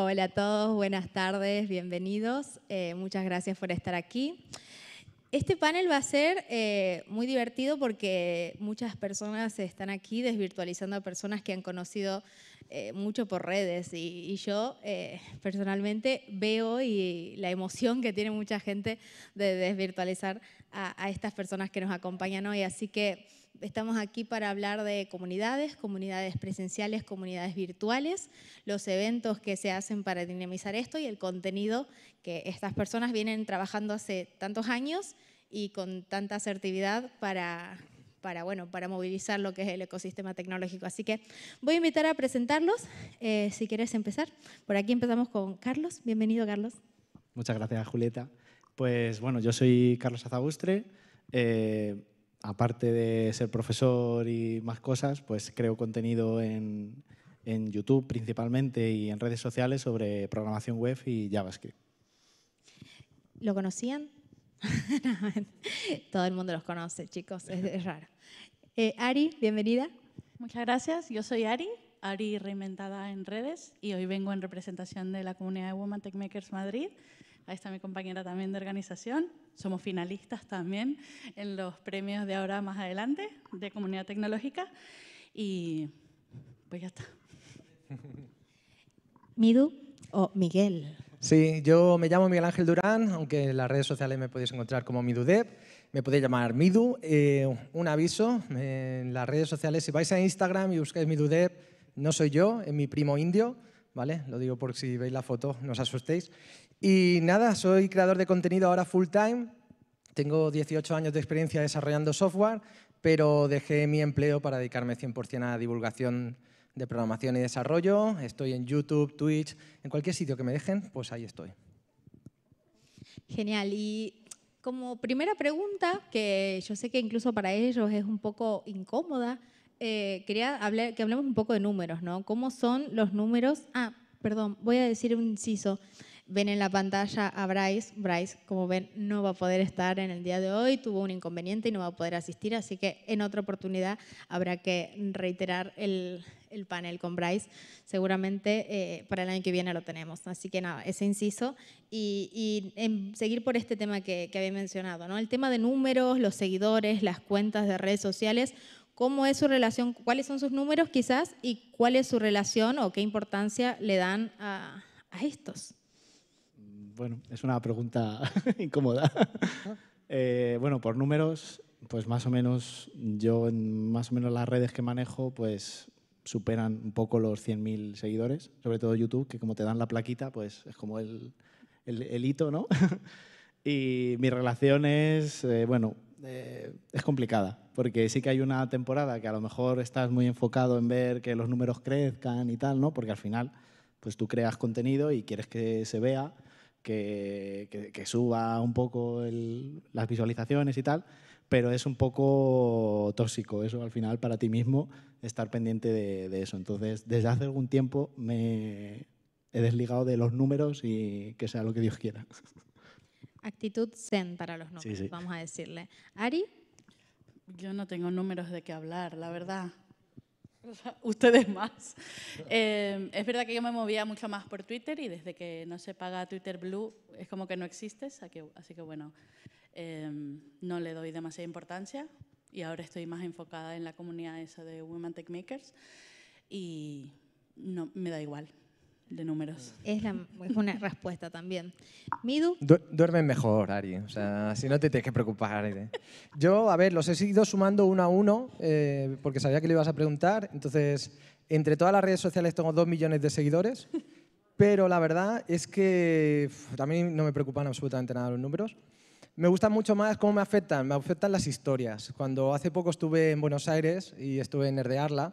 Hola a todos, buenas tardes, bienvenidos. Eh, muchas gracias por estar aquí. Este panel va a ser eh, muy divertido porque muchas personas están aquí desvirtualizando a personas que han conocido eh, mucho por redes y, yo personalmente veo y la emoción que tiene mucha gente de desvirtualizar a, a, estas personas que nos acompañan hoy. Así que Estamos aquí para hablar de comunidades, comunidades presenciales, comunidades virtuales, los eventos que se hacen para dinamizar esto y el contenido que estas personas vienen trabajando hace tantos años y con tanta asertividad para, para, bueno, para movilizar lo que es el ecosistema tecnológico. Así que voy a invitar a presentarlos, eh, si quieres empezar. Por aquí empezamos con Carlos. Bienvenido, Carlos. Muchas gracias, Julieta. Pues bueno, yo soy Carlos Azagustre. Eh, aparte de ser profesor y más cosas, pues creo contenido en, en YouTube principalmente y en redes sociales sobre programación web y JavaScript. ¿Lo conocían? Todo el mundo los conoce, chicos, es, raro. Eh, Ari, bienvenida. Muchas gracias, yo soy Ari, Ari Reinventada en redes y hoy vengo en representación de la comunidad de Woman Tech Makers Madrid Ahí está mi compañera también de organización. Somos finalistas también en los premios de ahora más adelante de comunidad tecnológica. Y pues ya está. Midu o Miguel. Sí, yo me llamo Miguel Ángel Durán, aunque en las redes sociales me podéis encontrar como MiduDev. Me podéis llamar Midu. Eh, un aviso, en las redes sociales, si vais a Instagram y buscáis MiduDev, no soy yo, es mi primo indio. ¿Vale? Lo digo por si veis la foto, no os asustéis. Y nada, soy creador de contenido ahora full time. Tengo 18 años de experiencia desarrollando software, pero dejé mi empleo para dedicarme 100% a divulgación de programación y desarrollo. Estoy en YouTube, Twitch, en cualquier sitio que me dejen, pues ahí estoy. Genial. Y como primera pregunta, que yo sé que incluso para ellos es un poco incómoda, eh, quería hablar, que hablemos un poco de números, ¿no? ¿Cómo son los números? Ah, perdón, voy a decir un inciso ven en la pantalla a Bryce. Bryce, como ven, no va a poder estar en el día de hoy, tuvo un inconveniente y no va a poder asistir, así que en otra oportunidad habrá que reiterar el, panel con Bryce. Seguramente eh, para el año que viene lo tenemos. Así que nada, ese inciso. Y, seguir por este tema que, había mencionado, ¿no? El tema de números, los seguidores, las cuentas de redes sociales cómo es su relación, cuáles son sus números quizás y cuál es su relación o qué importancia le dan a estos. Bueno, es una pregunta incómoda. Eh, bueno, por números, pues más o menos, yo en más o menos las redes que manejo, pues superan un poco los 100.000 seguidores, sobre todo YouTube, que como te dan la plaquita, pues es como el, el, hito, ¿no? y mi relación es, eh, bueno, eh, es complicada, porque sí que hay una temporada que a lo mejor estás muy enfocado en ver que los números crezcan y tal, ¿no? Porque al final, pues tú creas contenido y quieres que se vea que, suba un poco las visualizaciones y tal, pero es un poco tóxico eso al final para ti mismo, estar pendiente de, eso. Entonces, desde hace algún tiempo me he desligado de los números y que sea lo que Dios quiera. Actitud zen para los números, vamos a decirle. Ari. Yo no tengo números de qué hablar, la verdad. ustedes más. Em, es verdad que yo me movía mucho más por Twitter y desde que no se paga Twitter Blue es como que no existe, así que, bueno, em, no le doy demasiada importancia y ahora estoy más enfocada en la comunidad esa de Women Tech Makers y no, me da igual, de números. Es, una respuesta también. Midu. duermen mejor, Ari. O sea, si no te tienes que preocupar. Yo, a ver, los he seguido sumando uno a uno eh, porque sabía que le ibas a preguntar. Entonces, entre todas las redes sociales tengo dos millones de seguidores. Pero la verdad es que también no me preocupan absolutamente nada los números. Me gustan mucho más cómo me afectan. Me afectan las historias. Cuando hace poco estuve en Buenos Aires y estuve en Nerdearla,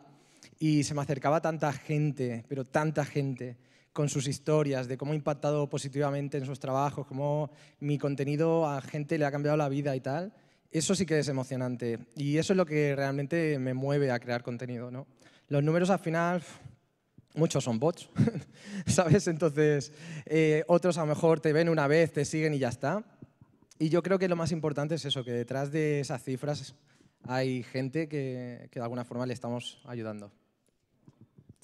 y se me acercaba tanta gente, pero tanta gente, con sus historias de cómo ha impactado positivamente en sus trabajos, cómo mi contenido a gente le ha cambiado la vida y tal. Eso sí que es emocionante y eso es lo que realmente me mueve a crear contenido, ¿no? Los números al final muchos son bots, ¿sabes? Entonces, eh, otros a lo mejor te ven una vez, te siguen y ya está. Y yo creo que lo más importante es eso, que detrás de esas cifras hay gente que de alguna forma le estamos ayudando.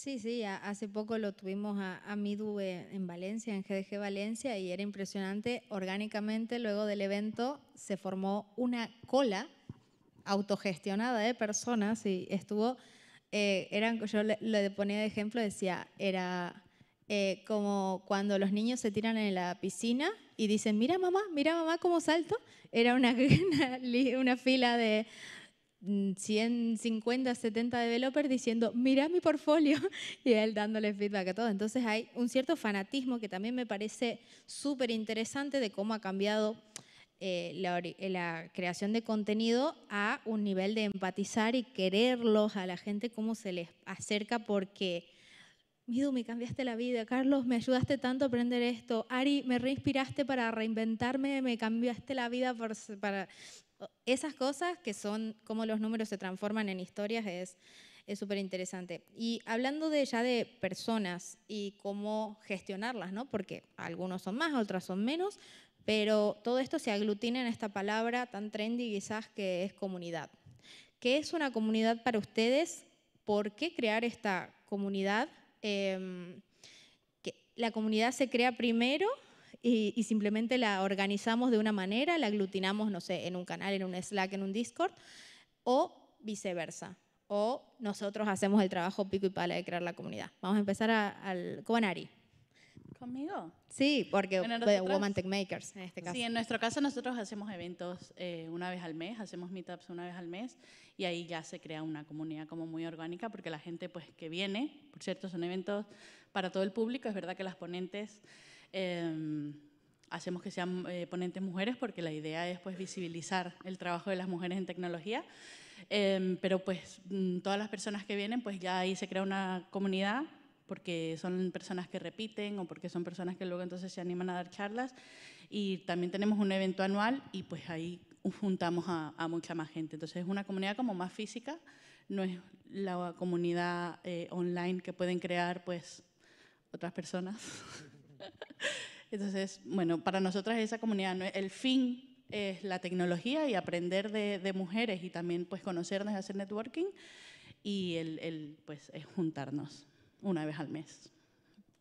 Sí, sí, hace poco lo tuvimos a, a en Valencia, en GDG Valencia, y era impresionante. Orgánicamente, luego del evento, se formó una cola autogestionada de personas y estuvo, eh, eran, yo le, ponía de ejemplo, decía, era eh, como cuando los niños se tiran en la piscina y dicen, mira mamá, mira mamá cómo salto, era una, una fila de, 150, 70 developers diciendo, mira mi portfolio, y él dándole feedback a todos. Entonces hay un cierto fanatismo que también me parece súper interesante de cómo ha cambiado eh, eh, la, creación de contenido a un nivel de empatizar y quererlos a la gente, cómo se les acerca, porque... Midu, me cambiaste la vida. Carlos, me ayudaste tanto a aprender esto. Ari, me reinspiraste para reinventarme, me cambiaste la vida para esas cosas que son cómo los números se transforman en historias es súper interesante. Y hablando de ya de personas y cómo gestionarlas, ¿no? porque algunos son más, otras son menos, pero todo esto se aglutina en esta palabra tan trendy quizás que es comunidad. ¿Qué es una comunidad para ustedes? ¿Por qué crear esta comunidad? Em, que la comunidad se crea primero y, simplemente la organizamos de una manera, la aglutinamos, no sé, en un canal, en un Slack, en un Discord, o viceversa. O nosotros hacemos el trabajo pico y pala de crear la comunidad. Vamos a empezar al, con Ari. ¿Conmigo? Sí, porque Woman Tech Makers en este caso. Sí, en nuestro caso nosotros hacemos eventos eh, una vez al mes, hacemos meetups una vez al mes y ahí ya se crea una comunidad como muy orgánica porque la gente pues que viene, por cierto, son eventos para todo el público, es verdad que las ponentes Em, hacemos que sean eh, ponentes mujeres porque la idea es pues, visibilizar el trabajo de las mujeres en tecnología. Em, pero pues mm, todas las personas que vienen, pues ya ahí se crea una comunidad porque son personas que repiten o porque son personas que luego entonces se animan a dar charlas. Y también tenemos un evento anual y pues ahí juntamos a, mucha más gente. Entonces es una comunidad como más física, no es la comunidad eh, online que pueden crear pues otras personas. Entonces, bueno, para nosotras esa comunidad, el fin es la tecnología y aprender de, mujeres y también pues conocernos, hacer networking y el, pues es juntarnos una vez al mes.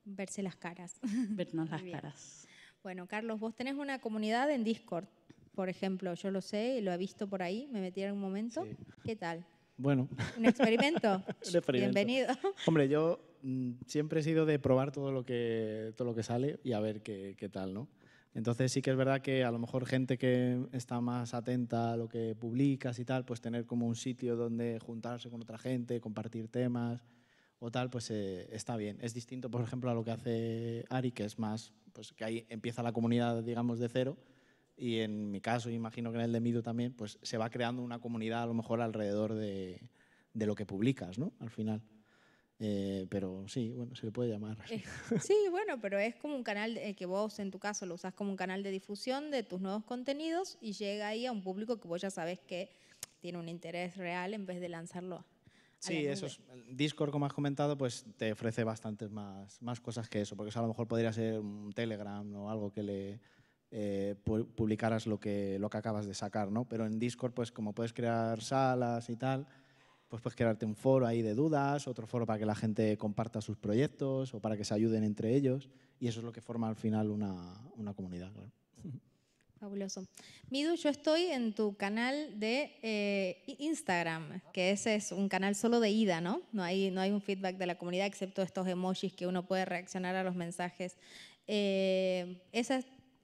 Verse las caras. Vernos las caras. Bueno, Carlos, vos tenés una comunidad en Discord, por ejemplo, yo lo sé, lo he visto por ahí, me metí en un momento. ¿Qué tal? Bueno. ¿Un experimento? un experimento. Bienvenido. Hombre, yo Mm, siempre he sido de probar todo lo que, todo lo que sale y a ver qué, tal, ¿no? Entonces sí que es verdad que a lo mejor gente que está más atenta a lo que publicas y tal, pues tener como un sitio donde juntarse con otra gente, compartir temas o tal, pues eh, está bien. Es distinto, por ejemplo, a lo que hace Ari, que es más, pues que ahí empieza la comunidad, digamos, de cero. Y en mi caso, imagino que en el de Mido también, pues se va creando una comunidad a lo mejor alrededor de, de lo que publicas, ¿no? Al final. Eh, pero sí, bueno, se le puede llamar. Eh, sí, bueno, pero es como un canal eh, que vos en tu caso lo usás como un canal de difusión de tus nuevos contenidos y llega ahí a un público que vos ya sabes que tiene un interés real en vez de lanzarlo. Sí, eso es, Discord, como has comentado, pues te ofrece bastantes más, más cosas que eso, porque eso a lo mejor podría ser un Telegram o algo que le publicaras lo que, lo que acabas de sacar, ¿no? Pero en Discord, pues como puedes crear salas y tal, pues puedes crearte un foro ahí de dudas, otro foro para que la gente comparta sus proyectos o para que se ayuden entre ellos. Y eso es lo que forma al final una, comunidad. Fabuloso. Midu, yo estoy en tu canal de eh, Instagram, que ese es un canal solo de ida, ¿no? No hay, no hay un feedback de la comunidad, excepto estos emojis que uno puede reaccionar a los mensajes. Eh, esa,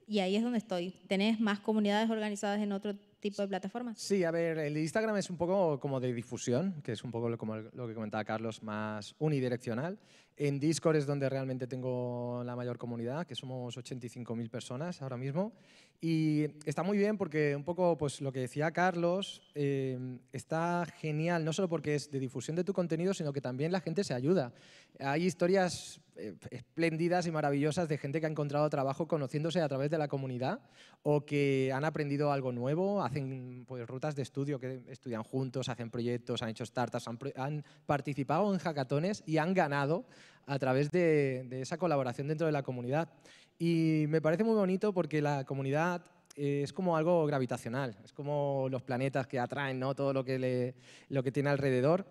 y ahí es donde estoy. ¿Tenés más comunidades organizadas en otro tipo de plataformas? Sí, a ver, el Instagram es un poco como de difusión, que es un poco como lo que comentaba Carlos, más unidireccional. En Discord es donde realmente tengo la mayor comunidad, que somos 85.000 personas ahora mismo. Y está muy bien porque un poco pues, lo que decía Carlos, eh, está genial, no solo porque es de difusión de tu contenido, sino que también la gente se ayuda. Hay historias eh, espléndidas y maravillosas de gente que ha encontrado trabajo conociéndose a través de la comunidad o que han aprendido algo nuevo, hacen pues, rutas de estudio, que estudian juntos, hacen proyectos, han hecho startups, han, han participado en hackatones y han ganado a través de, esa colaboración dentro de la comunidad. Y me parece muy bonito porque la comunidad eh, es como algo gravitacional, es como los planetas que atraen ¿no? todo lo que tiene alrededor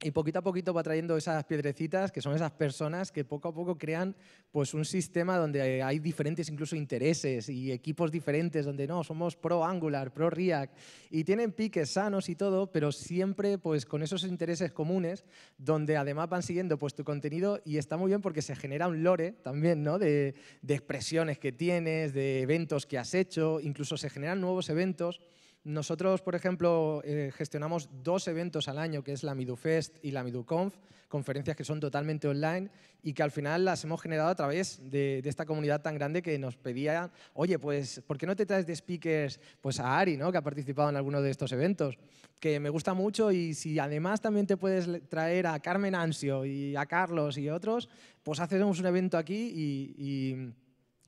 y poquito a poquito va trayendo esas piedrecitas que son esas personas que poco a poco crean pues un sistema donde hay diferentes incluso intereses y equipos diferentes donde no somos pro Angular, pro React y tienen piques sanos y todo, pero siempre pues con esos intereses comunes donde además van siguiendo pues tu contenido y está muy bien porque se genera un lore también, ¿no? De, de expresiones que tienes, de eventos que has hecho, incluso se generan nuevos eventos. Nosotros, por ejemplo, eh, gestionamos dos eventos al año, que es la MiduFest y la MiduConf, conferencias que son totalmente online y que al final las hemos generado a través de, esta comunidad tan grande que nos pedía, oye, pues, ¿por qué no te traes de speakers pues, a Ari, ¿no? que ha participado en alguno de estos eventos? Que me gusta mucho y si además también te puedes traer a Carmen Ansio y a Carlos y otros, pues hacemos un evento aquí y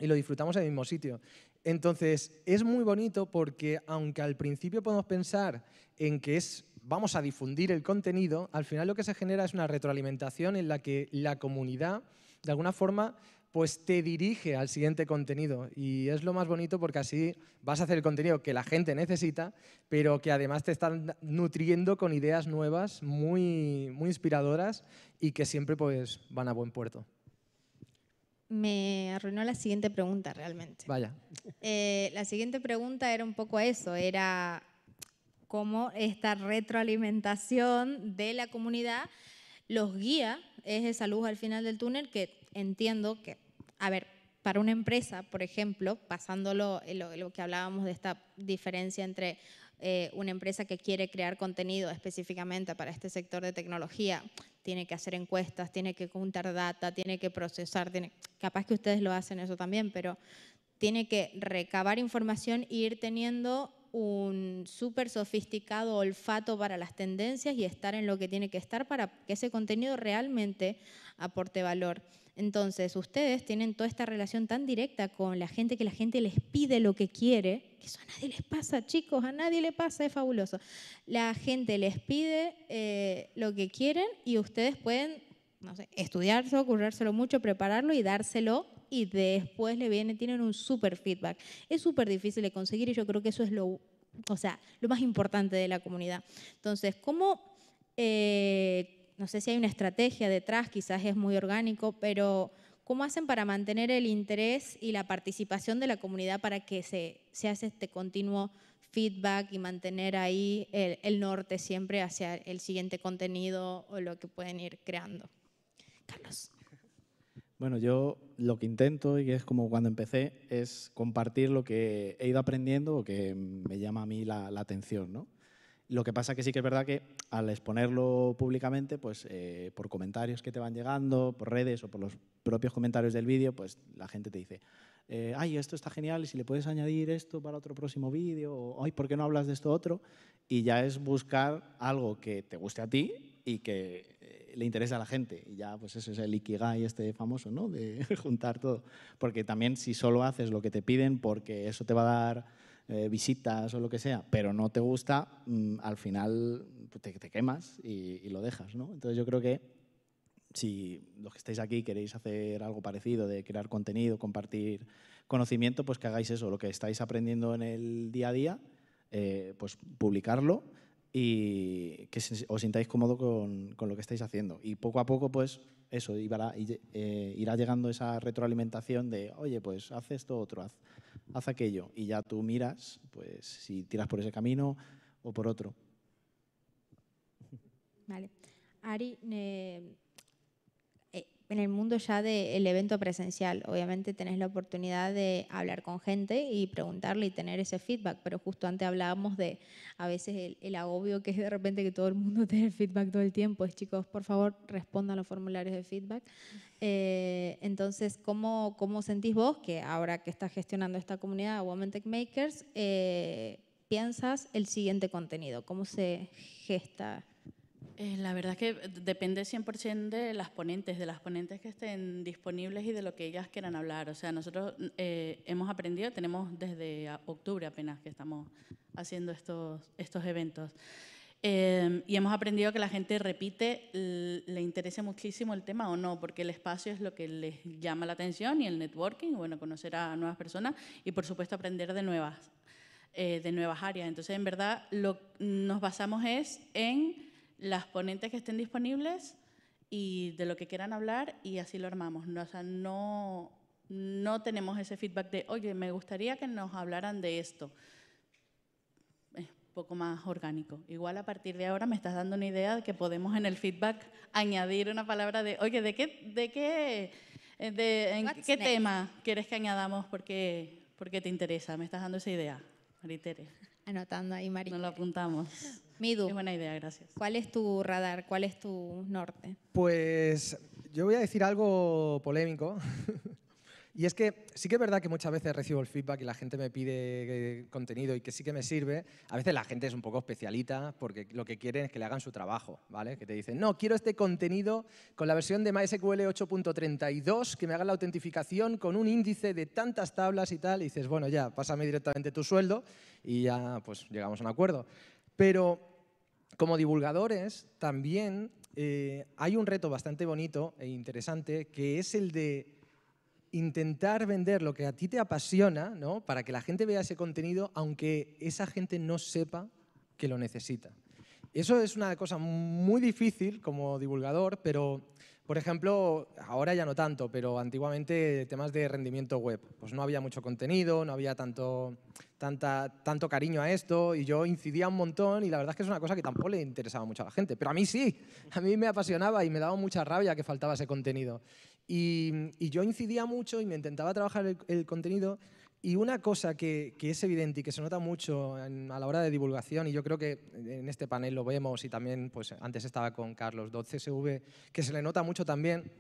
y lo disfrutamos en el mismo sitio. Entonces, es muy bonito porque aunque al principio podemos pensar en que es vamos a difundir el contenido, al final lo que se genera es una retroalimentación en la que la comunidad, de alguna forma, pues te dirige al siguiente contenido y es lo más bonito porque así vas a hacer el contenido que la gente necesita, pero que además te están nutriendo con ideas nuevas, muy, muy inspiradoras y que siempre pues van a buen puerto me arruinó la siguiente pregunta realmente. Vaya. Eh, la siguiente pregunta era un poco eso, era cómo esta retroalimentación de la comunidad los guía, es esa luz al final del túnel que entiendo que, a ver, para una empresa, por ejemplo, pasándolo lo, lo que hablábamos de esta diferencia entre eh, una empresa que quiere crear contenido específicamente para este sector de tecnología tiene que hacer encuestas, tiene que juntar data, tiene que procesar, tiene, capaz que ustedes lo hacen eso también, pero tiene que recabar información e ir teniendo un súper sofisticado olfato para las tendencias y estar en lo que tiene que estar para que ese contenido realmente aporte valor. Entonces, ustedes tienen toda esta relación tan directa con la gente que la gente les pide lo que quiere, que eso a nadie les pasa, chicos, a nadie le pasa, es fabuloso. La gente les pide eh, lo que quieren y ustedes pueden, no sé, currárselo mucho, prepararlo y dárselo y después le viene, tienen un súper feedback. Es súper difícil de conseguir y yo creo que eso es lo, o sea, lo más importante de la comunidad. Entonces, ¿cómo... Eh, no sé si hay una estrategia detrás, quizás es muy orgánico, pero ¿cómo hacen para mantener el interés y la participación de la comunidad para que se, hace este continuo feedback y mantener ahí el, norte siempre hacia el siguiente contenido o lo que pueden ir creando. Carlos. Bueno, yo lo que intento, y es como cuando empecé, es compartir lo que he ido aprendiendo o que me llama a mí la, la atención, ¿no? Lo que pasa que sí que es verdad que al exponerlo públicamente, pues eh, por comentarios que te van llegando, por redes o por los propios comentarios del vídeo, pues la gente te dice, eh, ay, esto está genial, si le puedes añadir esto para otro próximo vídeo, o ay, ¿por qué no hablas de esto otro? Y ya es buscar algo que te guste a ti y que eh, le interese a la gente. Y ya, pues eso es el ikigai este famoso, ¿no? De juntar todo. Porque también si solo haces lo que te piden porque eso te va a dar eh, visitas o lo que sea, pero no te gusta, mm, al final pues, te, quemas y, lo dejas. ¿no? Entonces yo creo que si los que estáis aquí queréis hacer algo parecido, de crear contenido, compartir conocimiento, pues que hagáis eso, lo que estáis aprendiendo en el día a día, eh, pues publicarlo y que os sintáis cómodo con, lo que estáis haciendo. Y poco a poco, pues eso, irá, eh, irá llegando esa retroalimentación de, oye, pues haz esto, otro, haz haz aquello y ya tú miras, pues si tiras por ese camino o por otro. Vale. Ari, eh, en el mundo ya del evento presencial, obviamente tenés la oportunidad de hablar con gente y preguntarle y tener ese feedback, pero justo antes hablábamos de a veces el, agobio que es de repente que todo el mundo tiene el feedback todo el tiempo, es chicos, por favor, respondan los formularios de feedback. Eh, entonces, ¿cómo, ¿cómo sentís vos que ahora que estás gestionando esta comunidad Women Tech Makers, eh, piensas el siguiente contenido? ¿Cómo se gesta eh, la verdad es que depende 100% de las ponentes, de las ponentes que estén disponibles y de lo que ellas quieran hablar. O sea, nosotros eh, hemos aprendido, tenemos desde octubre apenas que estamos haciendo estos, estos eventos. Eh, y hemos aprendido que la gente repite, le interesa muchísimo el tema o no, porque el espacio es lo que les llama la atención y el networking, bueno, conocer a nuevas personas y por supuesto aprender de nuevas, de nuevas áreas. Entonces, en verdad, lo nos basamos es en las ponentes que estén disponibles y de lo que quieran hablar y así lo armamos. No, o sea, no, no tenemos ese feedback de, oye, me gustaría que nos hablaran de esto. Es poco más orgánico. Igual a partir de ahora me estás dando una idea de que podemos en el feedback añadir una palabra de, oye, ¿de qué, de qué, de, en qué tema quieres que añadamos porque, porque te interesa? Me estás dando esa idea, Maritere. Anotando ahí, Maritere. Nos lo apuntamos. Midu. Es buena idea, gracias. ¿Cuál es tu radar? ¿Cuál es tu norte? Pues yo voy a decir algo polémico. y es que sí que es verdad que muchas veces recibo el feedback y la gente me pide eh, contenido y que sí que me sirve. A veces la gente es un poco especialita porque lo que quieren es que le hagan su trabajo, ¿vale? Que te dicen, no, quiero este contenido con la versión de MySQL 8.32, que me hagan la autentificación con un índice de tantas tablas y tal. Y dices, bueno, ya, pásame directamente tu sueldo y ya pues llegamos a un acuerdo. Pero como divulgadores también eh, hay un reto bastante bonito e interesante que es el de intentar vender lo que a ti te apasiona, ¿no? Para que la gente vea ese contenido, aunque esa gente no sepa que lo necesita. Eso es una cosa muy difícil como divulgador, pero por ejemplo, ahora ya no tanto, pero antiguamente temas de rendimiento web. Pues no había mucho contenido, no había tanto, tanto cariño a esto y yo incidía un montón y la verdad es que es una cosa que tampoco le interesaba mucho a la gente. Pero a mí sí, a mí me apasionaba y me daba mucha rabia que faltaba ese contenido. Y, yo incidía mucho y me intentaba trabajar el contenido y una cosa que, es evidente y que se nota mucho a la hora de divulgación, y yo creo que en este panel lo vemos y también pues, antes estaba con Carlos 12 CSV, que se le nota mucho también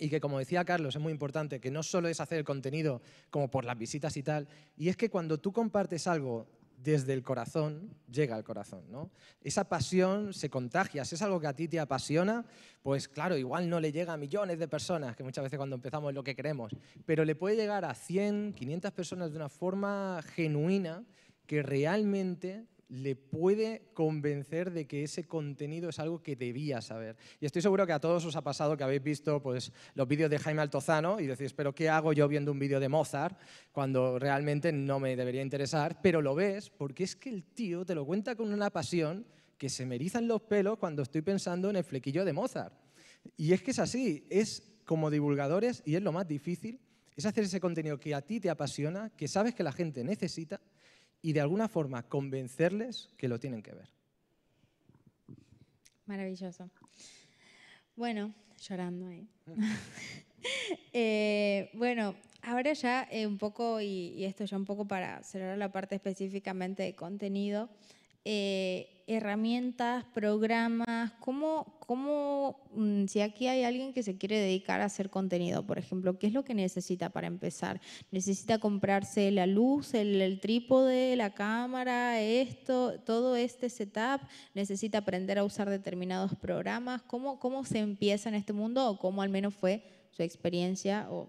y que como decía Carlos es muy importante, que no solo es hacer el contenido como por las visitas y tal, y es que cuando tú compartes algo desde el corazón llega al corazón. ¿no? Esa pasión se contagia. Si es algo que a ti te apasiona, pues claro, igual no le llega a millones de personas, que muchas veces cuando empezamos es lo que queremos, pero le puede llegar a 100, 500 personas de una forma genuina que realmente le puede convencer de que ese contenido es algo que debía saber. Y estoy seguro que a todos os ha pasado que habéis visto pues, los vídeos de Jaime Altozano y decís, pero ¿qué hago yo viendo un vídeo de Mozart cuando realmente no me debería interesar? Pero lo ves porque es que el tío te lo cuenta con una pasión que se me erizan los pelos cuando estoy pensando en el flequillo de Mozart. Y es que es así, es como divulgadores, y es lo más difícil, es hacer ese contenido que a ti te apasiona, que sabes que la gente necesita y de alguna forma convencerles que lo tienen que ver. Maravilloso. Bueno, llorando ahí. Eh, bueno, ahora ya eh, un poco, y, esto ya un poco para cerrar la parte específicamente de contenido, eh, herramientas, programas, ¿cómo, cómo, mm, si aquí hay alguien que se quiere dedicar a hacer contenido, por ejemplo, ¿qué es lo que necesita para empezar? ¿Necesita comprarse la luz, el, trípode, la cámara, esto, todo este setup? ¿Necesita aprender a usar determinados programas? ¿Cómo, cómo se empieza en este mundo o cómo al menos fue su experiencia o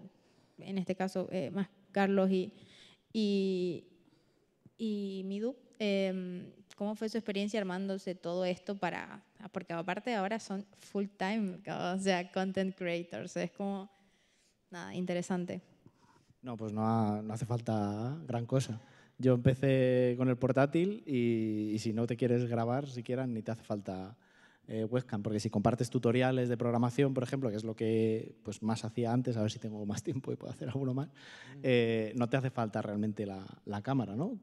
en este caso eh, más Carlos y, y, Midu? Em, ¿Cómo fue su experiencia armándose todo esto para...? Ah, porque aparte ahora son full time, o sea, content creators. Es como... Nada, interesante. No, pues no, hace falta gran cosa. Yo empecé con el portátil y, y, si no te quieres grabar siquiera ni te hace falta eh, webcam, porque si compartes tutoriales de programación, por ejemplo, que es lo que pues, más hacía antes, a ver si tengo más tiempo y puedo hacer alguno más, mm. eh, no te hace falta realmente la, cámara, ¿no?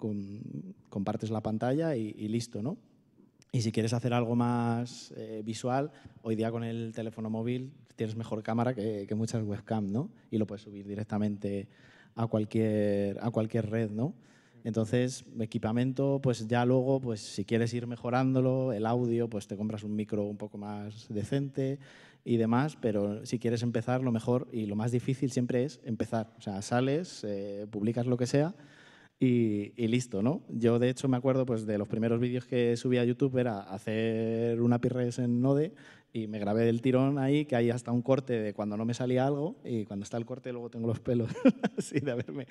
compartes la pantalla y, listo, ¿no? Y si quieres hacer algo más eh, visual, hoy día con el teléfono móvil tienes mejor cámara que, muchas webcam, ¿no? Y lo puedes subir directamente a cualquier, a cualquier red, ¿no? Entonces, equipamiento, pues ya luego, pues si quieres ir mejorándolo, el audio, pues te compras un micro un poco más decente y demás, pero si quieres empezar, lo mejor y lo más difícil siempre es empezar. O sea, sales, eh, publicas lo que sea y, listo, ¿no? Yo, de hecho, me acuerdo pues, de los primeros vídeos que subí a YouTube era hacer una pirres en Node y me grabé del tirón ahí, que hay hasta un corte de cuando no me salía algo y cuando está el corte luego tengo los pelos, así de haberme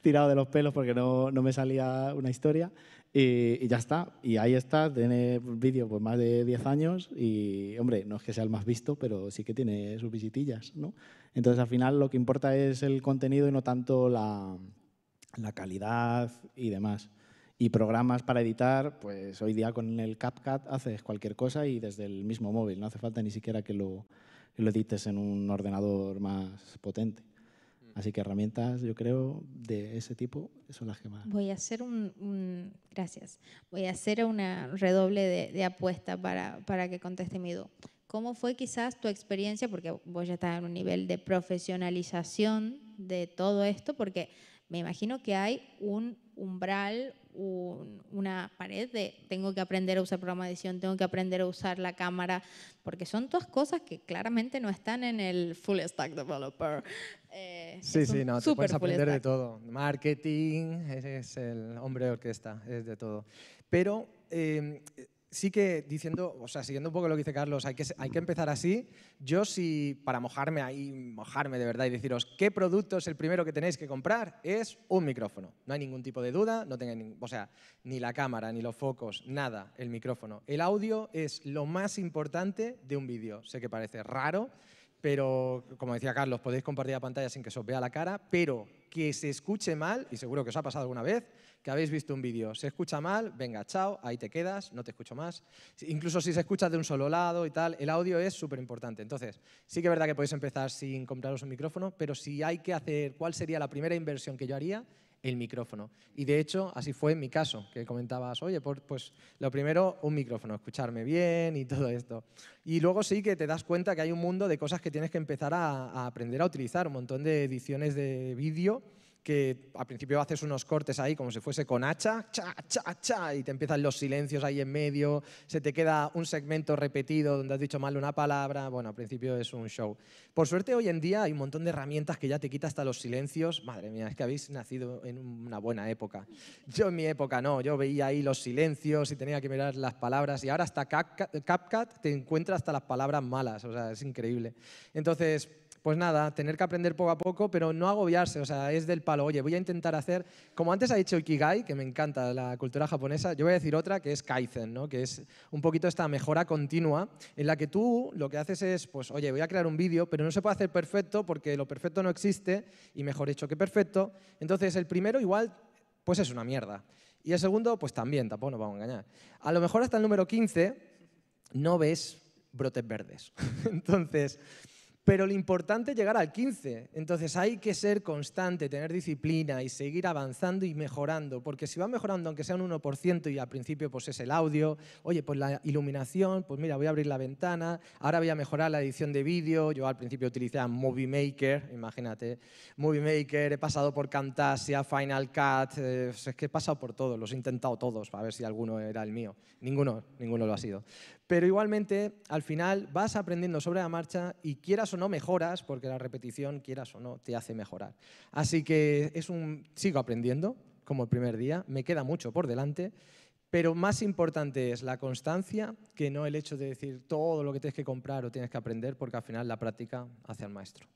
tirado de los pelos porque no, no me salía una historia y, ya está. Y ahí está, tiene vídeo por más de 10 años y, hombre, no es que sea el más visto, pero sí que tiene sus visitillas, ¿no? Entonces al final lo que importa es el contenido y no tanto la, la calidad y demás. Y programas para editar, pues hoy día con el CapCut haces cualquier cosa y desde el mismo móvil, no hace falta ni siquiera que lo, lo edites en un ordenador más potente. Así que herramientas, yo creo, de ese tipo son las que más. Voy a hacer un, gracias, voy a hacer una redoble de, apuesta para, para, que conteste mi duda. ¿Cómo fue quizás tu experiencia? Porque voy a estar en un nivel de profesionalización de todo esto, porque me imagino que hay un umbral, una pared de tengo que aprender a usar programa de edición, tengo que aprender a usar la cámara, porque son todas cosas que claramente no están en el full stack developer. Eh, sí, sí, no, tú puedes aprender de todo. Marketing, es el hombre de orquesta, es de todo. Pero eh, sí que diciendo, o sea, siguiendo un poco lo que dice Carlos, hay que, empezar así. Yo sí, para mojarme ahí, mojarme de verdad y deciros qué producto es el primero que tenéis que comprar, es un micrófono. No hay ningún tipo de duda, no o sea, ni la cámara, ni los focos, nada, el micrófono. El audio es lo más importante de un vídeo. Sé que parece raro, pero como decía Carlos, podéis compartir la pantalla sin que se os vea la cara, pero que se escuche mal, y seguro que os ha pasado alguna vez, que habéis visto un vídeo. Se escucha mal, venga, chao, ahí te quedas, no te escucho más. Incluso si se escucha de un solo lado y tal, el audio es súper importante. Entonces, sí que es verdad que podéis empezar sin compraros un micrófono, pero si hay que hacer, ¿cuál sería la primera inversión que yo haría? el micrófono. Y de hecho, así fue en mi caso, que comentabas, oye, pues lo primero, un micrófono, escucharme bien y todo esto. Y luego sí que te das cuenta que hay un mundo de cosas que tienes que empezar a, a aprender a utilizar, un montón de ediciones de vídeo que al principio haces unos cortes ahí como si fuese con hacha, cha, cha, cha, y te empiezan los silencios ahí en medio, se te queda un segmento repetido donde has dicho mal una palabra, bueno, al principio es un show. Por suerte hoy en día hay un montón de herramientas que ya te quita hasta los silencios, madre mía, es que habéis nacido en una buena época. Yo en mi época no, yo veía ahí los silencios y tenía que mirar las palabras, y ahora hasta CapCut te encuentra hasta las palabras malas, o sea, es increíble. Entonces, pues nada, tener que aprender poco a poco, pero no agobiarse, o sea, es del palo, oye, voy a intentar hacer, como antes ha dicho Ikigai, que me encanta la cultura japonesa, yo voy a decir otra que es Kaizen, ¿no? que es un poquito esta mejora continua, en la que tú lo que haces es, pues, oye, voy a crear un vídeo, pero no se puede hacer perfecto porque lo perfecto no existe, y mejor hecho que perfecto, entonces el primero igual, pues es una mierda. Y el segundo, pues también, tampoco nos vamos a engañar. A lo mejor hasta el número 15 no ves brotes verdes. Entonces, pero lo importante es llegar al 15. Entonces hay que ser constante, tener disciplina y seguir avanzando y mejorando, porque si va mejorando, aunque sea un 1%, y al principio pues es el audio, oye, pues la iluminación, pues mira, voy a abrir la ventana, ahora voy a mejorar la edición de vídeo, yo al principio utilizaba Movie Maker, imagínate, Movie Maker, he pasado por Camtasia, Final Cut, eh, es que he pasado por todos, los he intentado todos, para ver si alguno era el mío, ninguno, ninguno lo ha sido. Pero igualmente, al final vas aprendiendo sobre la marcha y quieras o no mejoras, porque la repetición, quieras o no, te hace mejorar. Así que es un sigo aprendiendo, como el primer día, me queda mucho por delante, pero más importante es la constancia que no el hecho de decir todo lo que tienes que comprar o tienes que aprender, porque al final la práctica hace al maestro.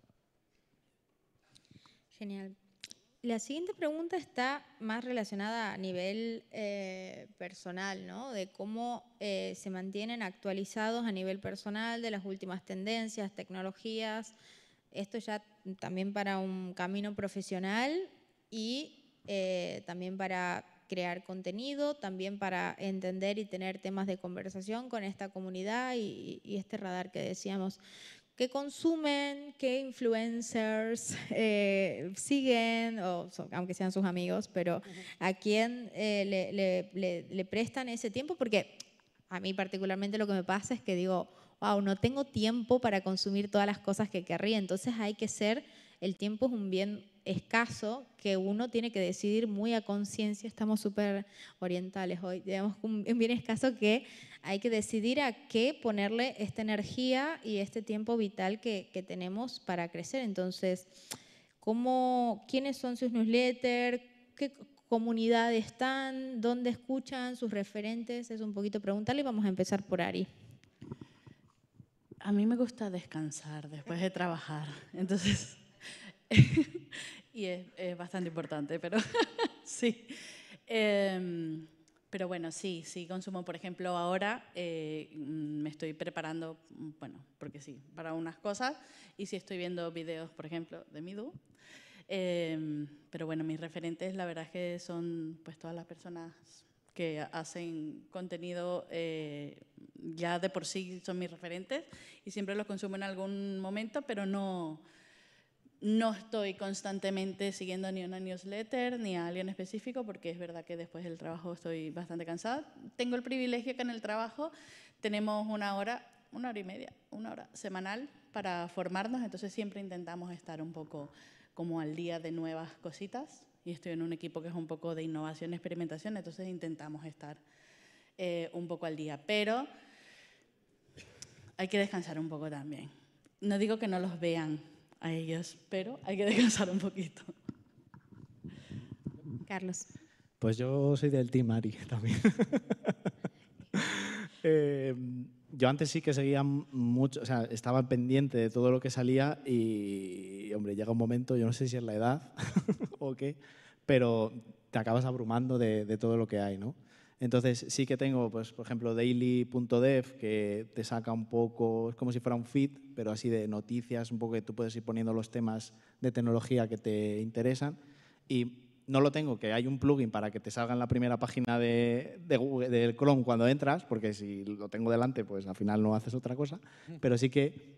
Genial. La siguiente pregunta está más relacionada a nivel eh, personal, ¿no? De cómo eh, se mantienen actualizados a nivel personal de las últimas tendencias, tecnologías. Esto ya también para un camino profesional y eh, también para crear contenido, también para entender y tener temas de conversación con esta comunidad y este radar que decíamos que consumen, qué influencers eh, siguen, o, aunque sean sus amigos, pero a quién eh, le, le, prestan ese tiempo, porque a mí particularmente lo que me pasa es que digo, wow, no tengo tiempo para consumir todas las cosas que querría, entonces hay que ser, el tiempo es un bien escaso que uno tiene que decidir muy a conciencia, estamos súper orientales hoy, digamos un bien escaso que hay que decidir a qué ponerle esta energía y este tiempo vital que, tenemos para crecer. Entonces, ¿cómo, ¿quiénes son sus newsletters? ¿Qué comunidad están? ¿Dónde escuchan sus referentes? Es un poquito preguntarle y vamos a empezar por Ari a mí me gusta descansar después de trabajar. Entonces, y es, bastante importante, pero sí. Em, pero bueno, sí, sí consumo, por ejemplo, ahora eh, me estoy preparando, bueno, porque sí, para unas cosas, y sí estoy viendo videos, por ejemplo, de Midu. Em, pero bueno, mis referentes, la verdad es que son pues todas las personas que hacen contenido eh, ya de por sí son mis referentes y siempre los consumo en algún momento, pero no, no estoy constantemente siguiendo ni una newsletter ni a alguien específico porque es verdad que después del trabajo estoy bastante cansada. Tengo el privilegio que en el trabajo tenemos una hora, una hora y media, una hora semanal para formarnos, entonces siempre intentamos estar un poco como al día de nuevas cositas y estoy en un equipo que es un poco de innovación y experimentación, entonces intentamos estar eh, un poco al día, pero hay que descansar un poco también. No digo que no los vean a ellos, pero hay que descansar un poquito. Carlos. Pues yo soy del Team Ari también. Em, yo antes sí que seguía mucho, o sea, estaba pendiente de todo lo que salía y, hombre, llega un momento, yo no sé si es la edad o qué, pero te acabas abrumando de todo lo que hay, ¿no? Entonces sí que tengo, pues, por ejemplo, daily.dev, que te saca un poco, es como si fuera un feed, pero así de noticias, un poco que tú puedes ir poniendo los temas de tecnología que te interesan. Y no lo tengo, que hay un plugin para que te salga en la primera página de, del Chrome cuando entras, porque si lo tengo delante, pues al final no haces otra cosa. Pero sí que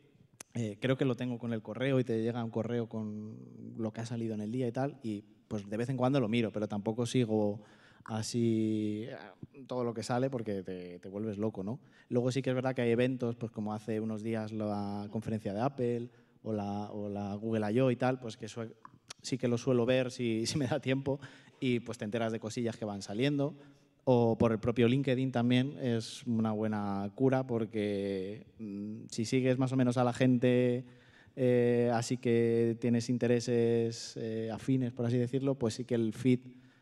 eh, creo que lo tengo con el correo y te llega un correo con lo que ha salido en el día y tal. Y pues de vez en cuando lo miro, pero tampoco sigo así ah, todo lo que sale porque te, vuelves loco, ¿no? Luego sí que es verdad que hay eventos, pues como hace unos días la conferencia de Apple o la, o la Google I.O. y tal, pues que sí que lo suelo ver si, me da tiempo y pues te enteras de cosillas que van saliendo. O por el propio LinkedIn también es una buena cura porque mm, si sigues más o menos a la gente eh, así que tienes intereses eh, afines, por así decirlo, pues sí que el feed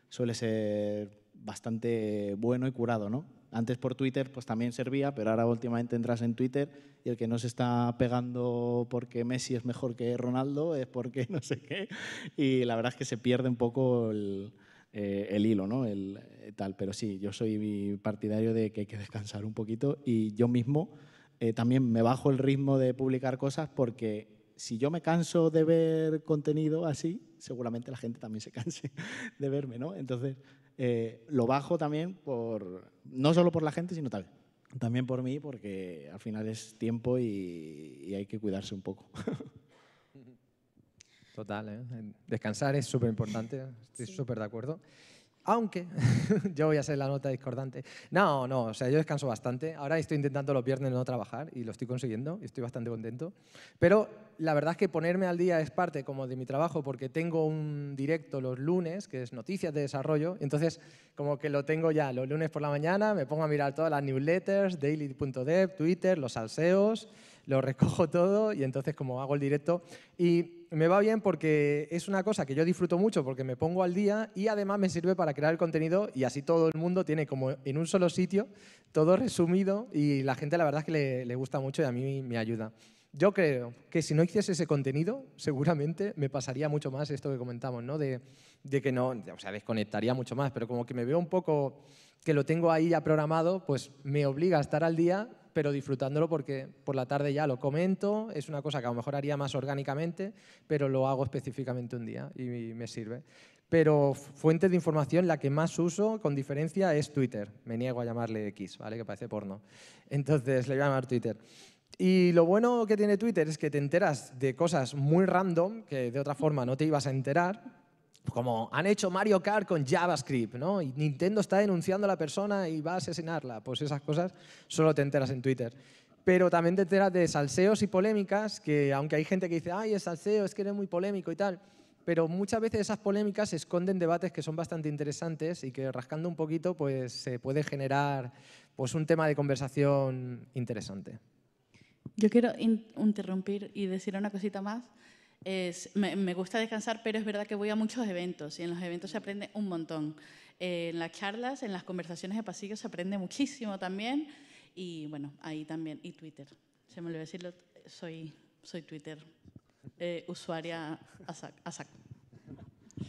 suele ser bastante bueno y curado, ¿no? Antes por Twitter pues también servía, pero ahora últimamente entras en Twitter y el que no se está pegando porque Messi es mejor que Ronaldo es porque no sé qué. Y la verdad es que se pierde un poco el, eh, hilo, ¿no? El, eh, tal. Pero sí, yo soy partidario de que hay que descansar un poquito y yo mismo eh, también me bajo el ritmo de publicar cosas porque si yo me canso de ver contenido así, seguramente la gente también se canse de verme, ¿no? Entonces, eh, lo bajo también por, no solo por la gente, sino también, también por mí, porque al final es tiempo y, hay que cuidarse un poco. Total, ¿eh? descansar es súper importante, estoy súper de acuerdo. Aunque yo voy a ser la nota discordante. No, no, o sea, yo descanso bastante. Ahora estoy intentando los viernes no trabajar y lo estoy consiguiendo y estoy bastante contento. Pero la verdad es que ponerme al día es parte como de mi trabajo porque tengo un directo los lunes que es noticias de desarrollo. Entonces, como que lo tengo ya los lunes por la mañana, me pongo a mirar todas las newsletters, daily.dev, Twitter, los salseos lo recojo todo y entonces como hago el directo. Y me va bien porque es una cosa que yo disfruto mucho porque me pongo al día y además me sirve para crear contenido y así todo el mundo tiene como en un solo sitio todo resumido y la gente la verdad es que le, gusta mucho y a mí me ayuda. Yo creo que si no hiciese ese contenido, seguramente me pasaría mucho más esto que comentamos, ¿no? De, de que no, o sea, desconectaría mucho más, pero como que me veo un poco que lo tengo ahí ya programado, pues me obliga a estar al día, pero disfrutándolo porque por la tarde ya lo comento, es una cosa que a lo mejor haría más orgánicamente, pero lo hago específicamente un día y me sirve. Pero fuente de información, la que más uso con diferencia es Twitter. Me niego a llamarle X, ¿vale? Que parece porno. Entonces le voy a llamar Twitter. Y lo bueno que tiene Twitter es que te enteras de cosas muy random que de otra forma no te ibas a enterar como han hecho Mario Kart con JavaScript, ¿no? Y Nintendo está denunciando a la persona y va a asesinarla. Pues esas cosas solo te enteras en Twitter. Pero también te enteras de salseos y polémicas, que aunque hay gente que dice, ay, es salseo, es que eres muy polémico y tal, pero muchas veces esas polémicas esconden debates que son bastante interesantes y que rascando un poquito pues se puede generar pues un tema de conversación interesante. Yo quiero interrumpir y decir una cosita más me, gusta descansar, pero es verdad que voy a muchos eventos y en los eventos se aprende un montón. Eh, en las charlas, en las conversaciones de pasillo se aprende muchísimo también y bueno, ahí también, y Twitter. Se me olvidó decirlo, soy, soy Twitter eh, usuaria a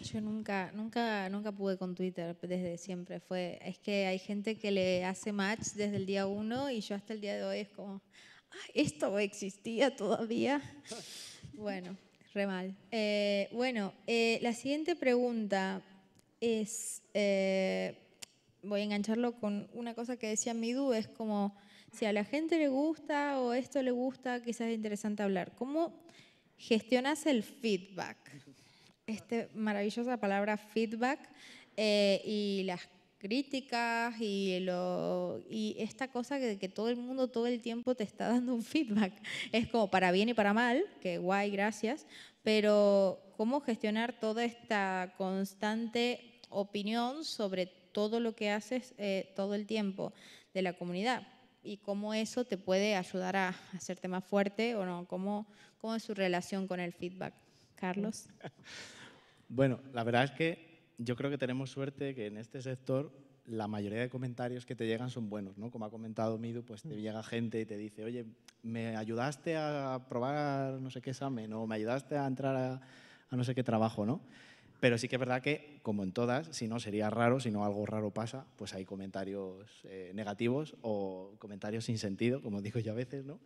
Yo nunca, nunca, nunca pude con Twitter desde siempre. Fue, es que hay gente que le hace match desde el día uno y yo hasta el día de hoy es como, esto existía todavía. Bueno, mal. Eh, bueno, eh, la siguiente pregunta es, eh, voy a engancharlo con una cosa que decía Midu, es como si a la gente le gusta o esto le gusta, quizás es interesante hablar. ¿Cómo gestionas el feedback? Esta maravillosa palabra feedback y las críticas y, lo, y esta cosa de que todo el mundo todo el tiempo te está dando un feedback. Es como para bien y para mal, que guay, gracias, pero cómo gestionar toda esta constante opinión sobre todo lo que haces eh, todo el tiempo de la comunidad y cómo eso te puede ayudar a hacerte más fuerte o no, cómo, cómo es su relación con el feedback. Carlos. Bueno, la verdad es que yo creo que tenemos suerte que en este sector la mayoría de comentarios que te llegan son buenos, ¿no? Como ha comentado Midu, pues te mm. llega gente y te dice, oye, me ayudaste a probar no sé qué examen o me ayudaste a entrar a, no sé qué trabajo, ¿no? Pero sí que es verdad que, como en todas, si no sería raro, si no algo raro pasa, pues hay comentarios eh, negativos o comentarios sin sentido, como digo yo a veces, ¿no?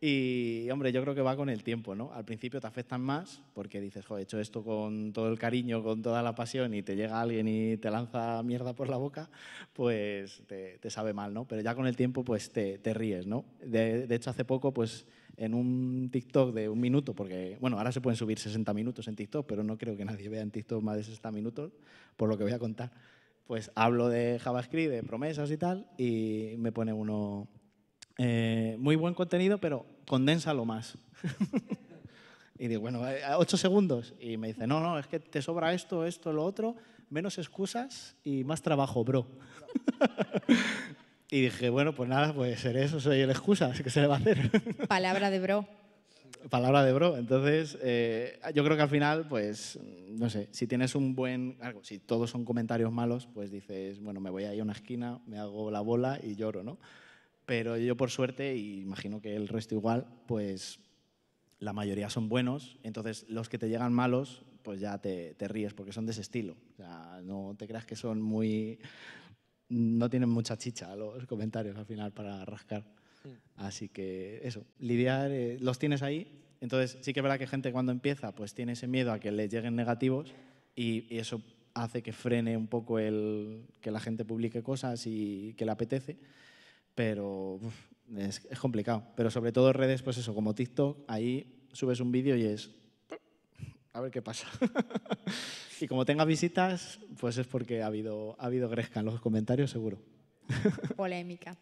Y, hombre, yo creo que va con el tiempo, ¿no? Al principio te afectan más porque dices, joder, he hecho esto con todo el cariño, con toda la pasión y te llega alguien y te lanza mierda por la boca, pues te, sabe mal, ¿no? Pero ya con el tiempo, pues te, te ríes, ¿no? De, de, hecho, hace poco, pues en un TikTok de un minuto, porque, bueno, ahora se pueden subir 60 minutos en TikTok, pero no creo que nadie vea en TikTok más de 60 minutos, por lo que voy a contar. Pues hablo de JavaScript, de promesas y tal, y me pone uno eh, muy buen contenido, pero condénsalo más. y digo, bueno, eh, ocho segundos. Y me dice, no, no, es que te sobra esto, esto, lo otro, menos excusas y más trabajo, bro. y dije, bueno, pues nada, pues seré eso, soy el así que se le va a hacer? Palabra de bro. Palabra de bro. Entonces, eh, yo creo que al final, pues, no sé, si tienes un buen. Algo, si todos son comentarios malos, pues dices, bueno, me voy ahí a una esquina, me hago la bola y lloro, ¿no? Pero yo por suerte, y imagino que el resto igual, pues la mayoría son buenos, entonces los que te llegan malos, pues ya te, ríes porque son de ese estilo. O sea, no te creas que son muy... No tienen mucha chicha los comentarios al final para rascar. Mm. Así que eso, lidiar, eh, los tienes ahí. Entonces sí que es verdad que gente cuando empieza pues tiene ese miedo a que les lleguen negativos y, y eso hace que frene un poco el que la gente publique cosas y que le apetece pero es, complicado. Pero sobre todo redes, pues eso, como TikTok, ahí subes un vídeo y es a ver qué pasa. y como tenga visitas, pues es porque ha habido, ha habido gresca en los comentarios, seguro. Polémica.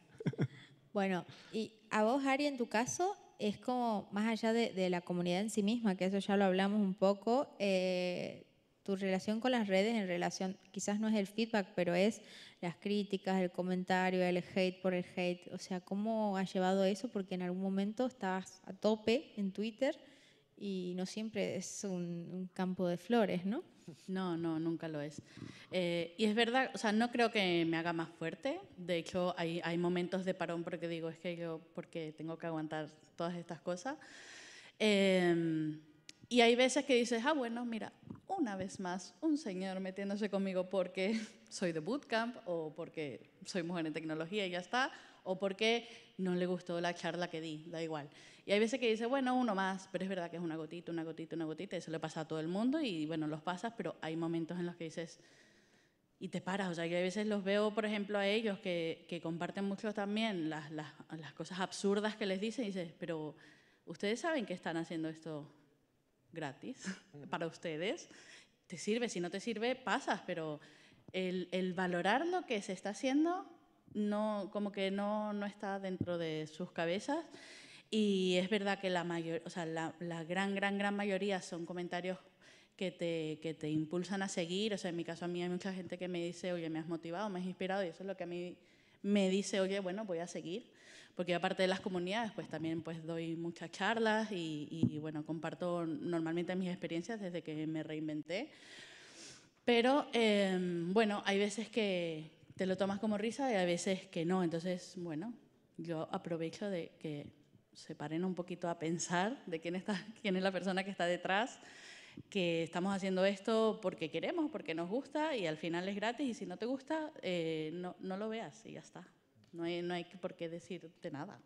Bueno, y a vos, Ari, en tu caso, es como más allá de, la comunidad en sí misma, que eso ya lo hablamos un poco, eh, tu relación con las redes en relación, quizás no es el feedback, pero es las críticas, el comentario, el hate por el hate. O sea, ¿cómo has llevado eso? Porque en algún momento estabas a tope en Twitter y no siempre es un, campo de flores, ¿no? No, no, nunca lo es. Eh, y es verdad, o sea, no creo que me haga más fuerte. De hecho, hay, momentos de parón porque digo, es que yo, porque tengo que aguantar todas estas cosas. Em, y hay veces que dices, ah, bueno, mira, una vez más, un señor metiéndose conmigo porque soy de bootcamp o porque soy mujer en tecnología y ya está, o porque no le gustó la charla que di, da igual. Y hay veces que dices, bueno, uno más, pero es verdad que es una gotita, una gotita, una gotita, eso le pasa a todo el mundo y bueno, los pasas, pero hay momentos en los que dices, y te paras. O sea, yo a veces los veo, por ejemplo, a ellos que, comparten mucho también las, las, cosas absurdas que les dicen y dices, pero ustedes saben que están haciendo esto gratis para ustedes. Te sirve, si no te sirve, pasas, pero el, valorar lo que se está haciendo no, como que no, no está dentro de sus cabezas. Y es verdad que la, mayor, o sea, la, gran, gran, gran mayoría son comentarios que te, que te, impulsan a seguir. O sea, en mi caso a mí hay mucha gente que me dice, oye, me has motivado, me has inspirado, y eso es lo que a mí me dice, oye, bueno, voy a seguir porque aparte de las comunidades, pues también pues doy muchas charlas y, bueno, comparto normalmente mis experiencias desde que me reinventé. Pero em, bueno, hay veces que te lo tomas como risa y hay veces que no. Entonces, bueno, yo aprovecho de que se paren un poquito a pensar de quién, está, quién es la persona que está detrás, que estamos haciendo esto porque queremos, porque nos gusta y al final es gratis y si no te gusta, eh, no, no lo veas y ya está. No hay, no hay por qué decirte nada.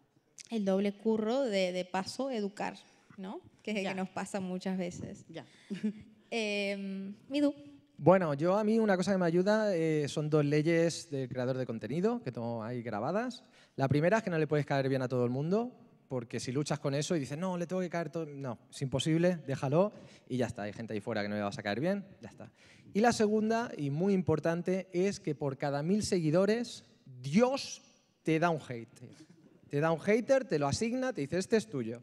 El doble curro de, paso, educar, ¿no? Que es que nos pasa muchas veces. Ya. Em, Midu. Bueno, yo a mí una cosa que me ayuda eh, son dos leyes del creador de contenido que tengo ahí grabadas. La primera es que no le puedes caer bien a todo el mundo, porque si luchas con eso y dices, no, le tengo que caer todo, no, es imposible, déjalo y ya está, hay gente ahí fuera que no le vas a caer bien, ya está. Y la segunda, y muy importante, es que por cada mil seguidores, Dios te da un hate. Te da un hater, te lo asigna, te dice, este es tuyo.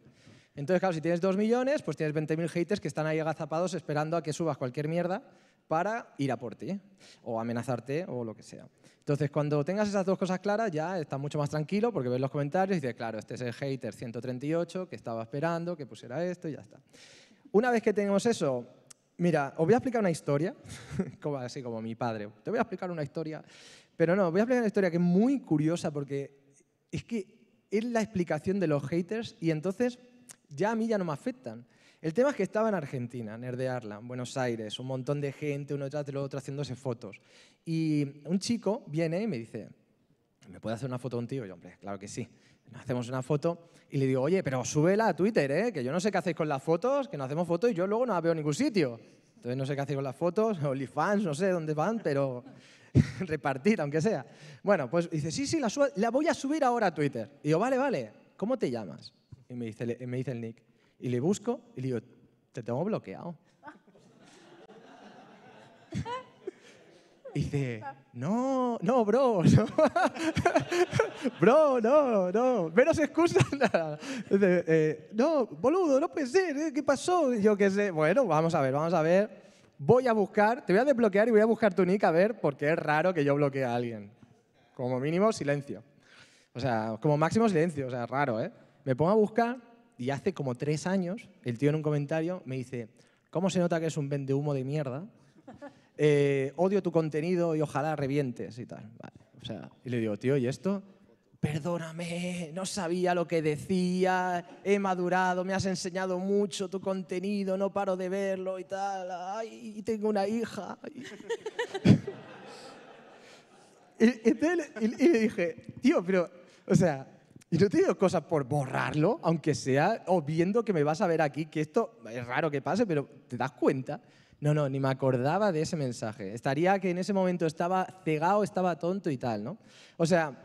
Entonces, claro, si tienes 2 millones, pues tienes 20.000 haters que están ahí agazapados esperando a que subas cualquier mierda para ir a por ti o amenazarte o lo que sea. Entonces, cuando tengas esas dos cosas claras, ya estás mucho más tranquilo porque ves los comentarios y dices, claro, este es el hater 138 que estaba esperando que pusiera esto y ya está. Una vez que tenemos eso, mira, os voy a explicar una historia, como, así como mi padre. Te voy a explicar una historia pero no, voy a explicar una historia que es muy curiosa porque es que es la explicación de los haters y entonces ya a mí ya no me afectan. El tema es que estaba en Argentina, nerdearla, en Buenos Aires, un montón de gente, uno detrás del otro haciéndose fotos. Y un chico viene y me dice, ¿me puede hacer una foto contigo? Y yo, hombre, claro que sí. Nos hacemos una foto y le digo, oye, pero súbela a Twitter, ¿eh? que yo no sé qué hacéis con las fotos, que no hacemos fotos y yo luego no la veo en ningún sitio. Entonces no sé qué hacéis con las fotos, OnlyFans, no sé dónde van, pero repartir, aunque sea. Bueno, pues dice, sí, sí, la, voy a subir ahora a Twitter. Y yo, vale, vale, ¿cómo te llamas? Y me dice, me dice el nick. Y le busco y le digo, te tengo bloqueado. dice, no, no, bro, bro, no, no, menos excusas, eh, no, boludo, no puede ser, ¿eh? ¿qué pasó? Y yo qué sé, bueno, vamos a ver, vamos a ver voy a buscar, te voy a desbloquear y voy a buscar tu nick a ver, porque es raro que yo bloquee a alguien. Como mínimo, silencio. O sea, como máximo silencio, o sea, raro, ¿eh? Me pongo a buscar y hace como tres años el tío en un comentario me dice, ¿cómo se nota que es un vende humo de mierda? Eh, odio tu contenido y ojalá revientes y tal. Vale. O sea, y le digo, tío, ¿y esto? perdóname, no sabía lo que decía, he madurado, me has enseñado mucho tu contenido, no paro de verlo y tal, ay, tengo una hija. y, le dije, tío, pero, o sea, y no te digo cosas por borrarlo, aunque sea, o viendo que me vas a ver aquí, que esto es raro que pase, pero te das cuenta. No, no, ni me acordaba de ese mensaje. Estaría que en ese momento estaba cegado, estaba tonto y tal, ¿no? O sea,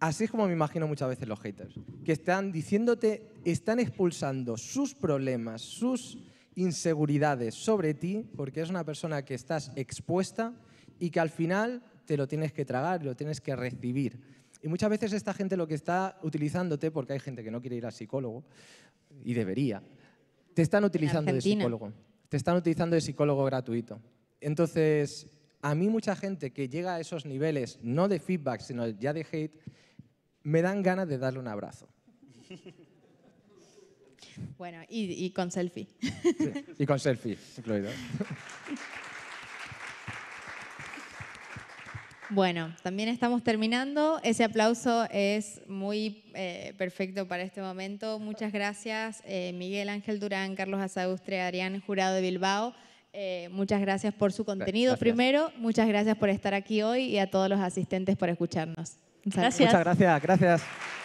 Así es como me imagino muchas veces los haters, que están diciéndote, están expulsando sus problemas, sus inseguridades sobre ti, porque es una persona que estás expuesta y que al final te lo tienes que tragar, lo tienes que recibir. Y muchas veces esta gente lo que está utilizándote, porque hay gente que no quiere ir al psicólogo, y debería, te están utilizando de psicólogo. Te están utilizando de psicólogo gratuito. Entonces, a mí mucha gente que llega a esos niveles, no de feedback, sino ya de hate, me dan ganas de darle un abrazo. Bueno, y, con selfie. y con selfie, incluido. Bueno, también estamos terminando. Ese aplauso es muy eh, perfecto para este momento. Muchas gracias, eh, Miguel Ángel Durán, Carlos Asaustre, Adrián Jurado de Bilbao. Eh, muchas gracias por su contenido primero, muchas gracias por estar aquí hoy y a todos los asistentes por escucharnos. Gracias. Muchas gracias, gracias.